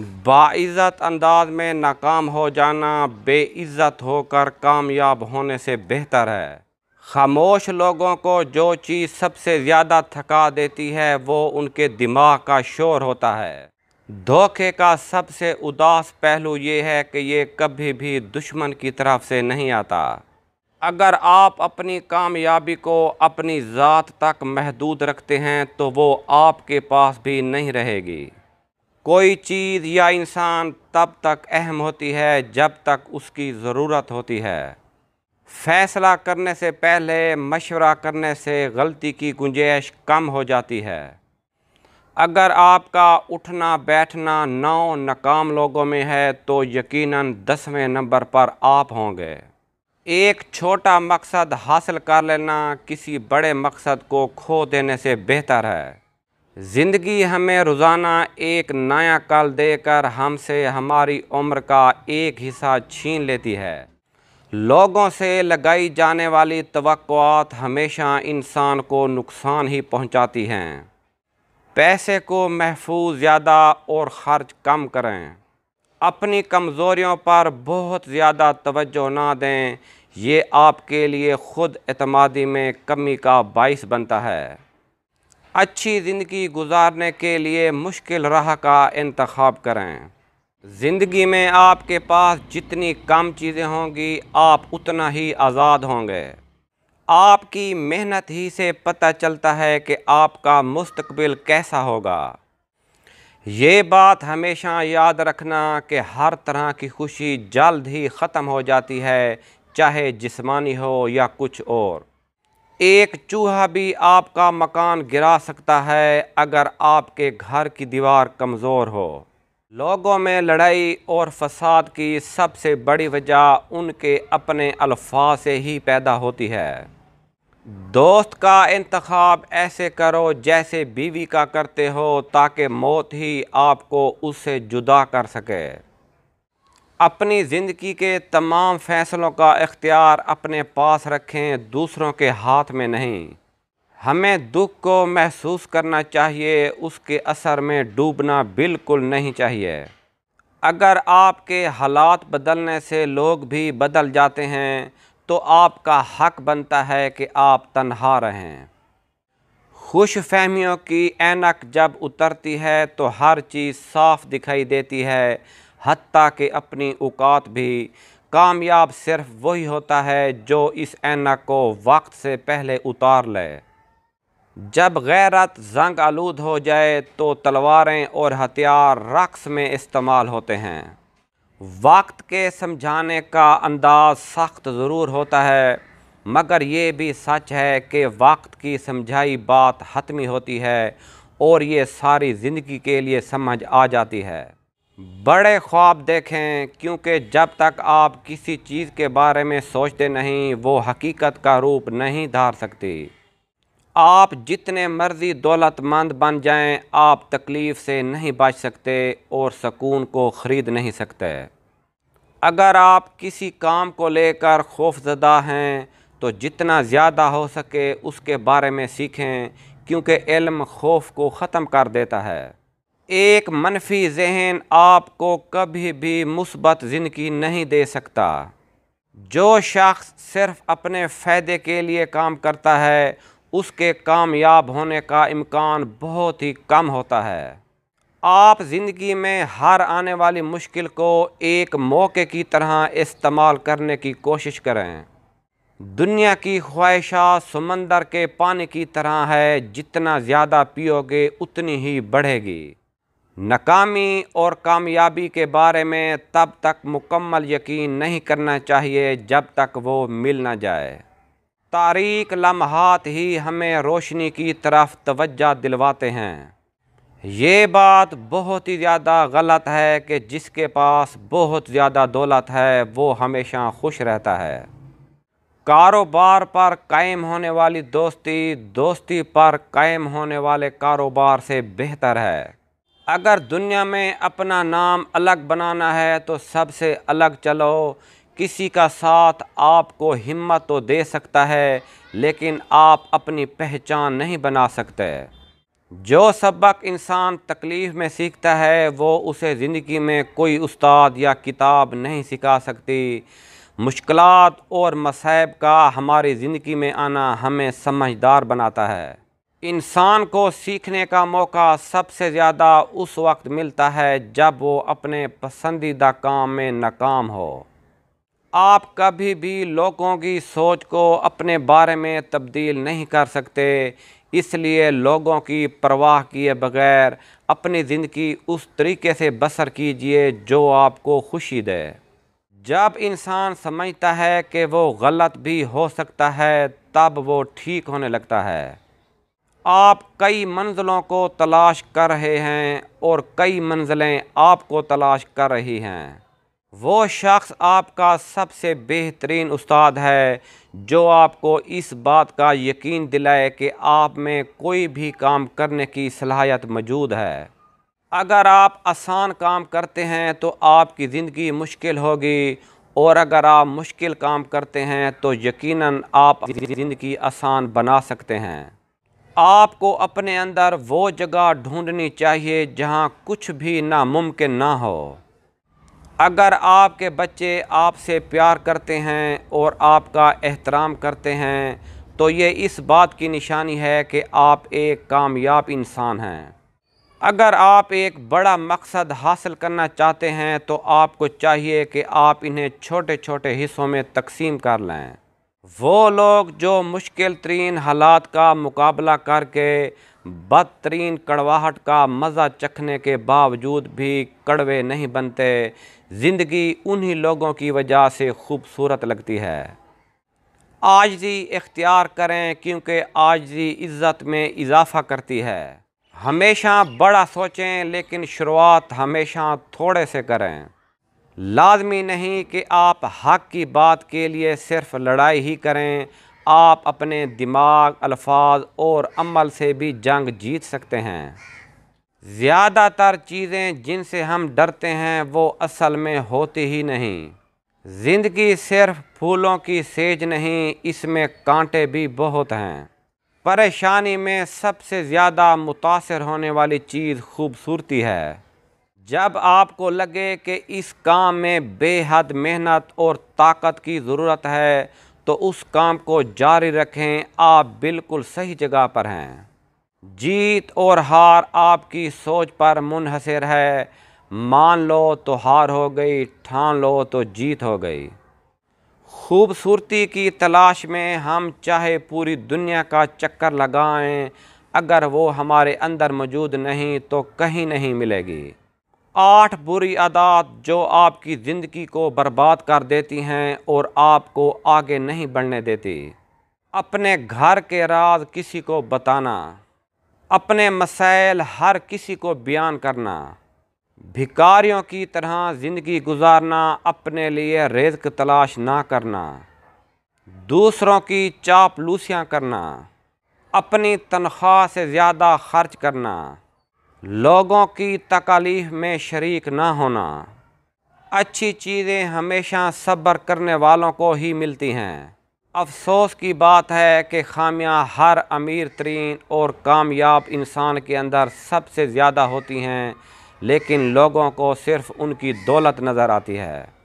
बाइज़त अंदाज में नाकाम हो जाना बेइज़्ज़त होकर कामयाब होने से बेहतर है खामोश लोगों को जो चीज़ सबसे ज़्यादा थका देती है वो उनके दिमाग का शोर होता है धोखे का सबसे उदास पहलू ये है कि ये कभी भी दुश्मन की तरफ से नहीं आता अगर आप अपनी कामयाबी को अपनी ज़ात तक महदूद रखते हैं तो वो आपके पास भी नहीं रहेगी कोई चीज़ या इंसान तब तक अहम होती है जब तक उसकी ज़रूरत होती है फ़ैसला करने से पहले मशवरा करने से गलती की गुंजाइश कम हो जाती है अगर आपका उठना बैठना नौ नाकाम लोगों में है तो यकीनन दसवें नंबर पर आप होंगे एक छोटा मकसद हासिल कर लेना किसी बड़े मकसद को खो देने से बेहतर है ज़िंदगी हमें रोज़ाना एक नया कल देकर हमसे हमारी उम्र का एक हिस्सा छीन लेती है लोगों से लगाई जाने वाली तवक़ात हमेशा इंसान को नुकसान ही पहुंचाती हैं पैसे को महफूज ज़्यादा और ख़र्च कम करें अपनी कमज़ोरियों पर बहुत ज़्यादा तवज्जो ना दें ये आपके लिए ख़ुद अतमादी में कमी का बायस बनता है अच्छी ज़िंदगी गुजारने के लिए मुश्किल राह का इंतखब करें ज़िंदगी में आपके पास जितनी कम चीज़ें होंगी आप उतना ही आज़ाद होंगे आपकी मेहनत ही से पता चलता है कि आपका मुस्तबिल कैसा होगा ये बात हमेशा याद रखना कि हर तरह की खुशी जल्द ही ख़त्म हो जाती है चाहे जिस्मानी हो या कुछ और एक चूहा भी आपका मकान गिरा सकता है अगर आपके घर की दीवार कमज़ोर हो लोगों में लड़ाई और फसाद की सबसे बड़ी वजह उनके अपने अल्फाज से ही पैदा होती है दोस्त का इंतखब ऐसे करो जैसे बीवी का करते हो ताकि मौत ही आपको उससे जुदा कर सके अपनी ज़िंदगी के तमाम फ़ैसलों का इख्तियार अपने पास रखें दूसरों के हाथ में नहीं हमें दुख को महसूस करना चाहिए उसके असर में डूबना बिल्कुल नहीं चाहिए अगर आपके हालात बदलने से लोग भी बदल जाते हैं तो आपका हक बनता है कि आप तन्हा रहें खुश फहमियों की एनक जब उतरती है तो हर चीज़ साफ दिखाई देती है हती कि अपनी औकात भी कामयाब सिर्फ वही होता है जो इस एना को वक्त से पहले उतार ले जब गैरत जंग आलूद हो जाए तो तलवारें और हथियार रक्स में इस्तेमाल होते हैं वक्त के समझाने का अंदाज सख्त ज़रूर होता है मगर ये भी सच है कि वक्त की समझाई बात हतमी होती है और ये सारी ज़िंदगी के लिए समझ आ जाती है बड़े ख्वाब देखें क्योंकि जब तक आप किसी चीज़ के बारे में सोचते नहीं वो हकीकत का रूप नहीं धार सकती आप जितने मर्ज़ी दौलतमंद बन जाएं आप तकलीफ़ से नहीं बच सकते और सकून को ख़रीद नहीं सकते अगर आप किसी काम को लेकर खौफजदा हैं तो जितना ज़्यादा हो सके उसके बारे में सीखें क्योंकि इल्म खौफ को ख़त्म कर देता है एक मनफी जहन आपको कभी भी मुसबत ज़िंदगी नहीं दे सकता जो शख्स सिर्फ अपने फ़ायदे के लिए काम करता है उसके कामयाब होने का इम्कान बहुत ही कम होता है आप ज़िंदगी में हर आने वाली मुश्किल को एक मौके की तरह इस्तेमाल करने की कोशिश करें दुनिया की ख्वाहिशा समंदर के पानी की तरह है जितना ज़्यादा पियोगे उतनी ही बढ़ेगी नाकामी और कामयाबी के बारे में तब तक मुकम्मल यकीन नहीं करना चाहिए जब तक वो मिल ना जाए तारीख लम्हात ही हमें रोशनी की तरफ तवज्जा दिलवाते हैं ये बात बहुत ही ज़्यादा गलत है कि जिसके पास बहुत ज़्यादा दौलत है वो हमेशा खुश रहता है कारोबार पर कायम होने वाली दोस्ती दोस्ती पर कायम होने वाले कारोबार से बेहतर है अगर दुनिया में अपना नाम अलग बनाना है तो सबसे अलग चलो किसी का साथ आपको हिम्मत तो दे सकता है लेकिन आप अपनी पहचान नहीं बना सकते जो सबक इंसान तकलीफ़ में सीखता है वो उसे ज़िंदगी में कोई उस्ताद या किताब नहीं सिखा सकती मुश्किल और मसाइब का हमारी ज़िंदगी में आना हमें समझदार बनाता है इंसान को सीखने का मौका सबसे ज़्यादा उस वक्त मिलता है जब वो अपने पसंदीदा काम में नाकाम हो आप कभी भी लोगों की सोच को अपने बारे में तब्दील नहीं कर सकते इसलिए लोगों की परवाह किए बगैर अपनी ज़िंदगी उस तरीके से बसर कीजिए जो आपको खुशी दे जब इंसान समझता है कि वो गलत भी हो सकता है तब वो ठीक होने लगता है आप कई मंजिलों को तलाश कर रहे हैं और कई मंजिलें आपको तलाश कर रही हैं वो शख्स आपका सबसे बेहतरीन उस्ताद है जो आपको इस बात का यकीन दिलाए कि आप में कोई भी काम करने की सलाहियत मौजूद है अगर आप आसान काम करते हैं तो आपकी ज़िंदगी मुश्किल होगी और अगर आप मुश्किल काम करते हैं तो यकीनन आप ज़िंदगी आसान बना सकते हैं आपको अपने अंदर वो जगह ढूंढनी चाहिए जहाँ कुछ भी नामुमकिन ना हो अगर आपके बच्चे आपसे प्यार करते हैं और आपका एहतराम करते हैं तो ये इस बात की निशानी है कि आप एक कामयाब इंसान हैं अगर आप एक बड़ा मकसद हासिल करना चाहते हैं तो आपको चाहिए कि आप इन्हें छोटे छोटे हिस्सों में तकसीम कर लें वो लोग जो मुश्किल तरीन हालात का मुकाबला करके बदतरीन कड़वाहट का मज़ा चखने के बावजूद भी कड़वे नहीं बनते ज़िंदगी उन्हीं लोगों की वजह से खूबसूरत लगती है आज जी इख्तियार करें क्योंकि आज जी इज़्ज़त में इजाफ़ा करती है हमेशा बड़ा सोचें लेकिन शुरुआत हमेशा थोड़े से करें लाजमी नहीं कि आप हक की बात के लिए सिर्फ लड़ाई ही करें आप अपने दिमाग अल्फाज और अमल से भी जंग जीत सकते हैं ज़्यादातर चीज़ें जिनसे हम डरते हैं वो असल में होती ही नहीं ज़िंदगी सिर्फ फूलों की सेज नहीं इसमें कांटे भी बहुत हैं परेशानी में सबसे ज़्यादा मुतासर होने वाली चीज़ खूबसूरती है जब आपको लगे कि इस काम में बेहद मेहनत और ताकत की ज़रूरत है तो उस काम को जारी रखें आप बिल्कुल सही जगह पर हैं जीत और हार आपकी सोच पर मुनहसर है मान लो तो हार हो गई ठान लो तो जीत हो गई खूबसूरती की तलाश में हम चाहे पूरी दुनिया का चक्कर लगाएं अगर वो हमारे अंदर मौजूद नहीं तो कहीं नहीं मिलेगी आठ बुरी आदत जो आपकी ज़िंदगी को बर्बाद कर देती हैं और आपको आगे नहीं बढ़ने देती अपने घर के राज किसी को बताना अपने मसाइल हर किसी को बयान करना भिकारियों की तरह ज़िंदगी गुजारना अपने लिए रेज़क तलाश ना करना दूसरों की चापलूसियाँ करना अपनी तनख्वाह से ज़्यादा खर्च करना लोगों की तकालीफ में शरीक ना होना अच्छी चीज़ें हमेशा सब्र करने वालों को ही मिलती हैं अफसोस की बात है कि खामियां हर अमीर तरीन और कामयाब इंसान के अंदर सबसे ज़्यादा होती हैं लेकिन लोगों को सिर्फ़ उनकी दौलत नज़र आती है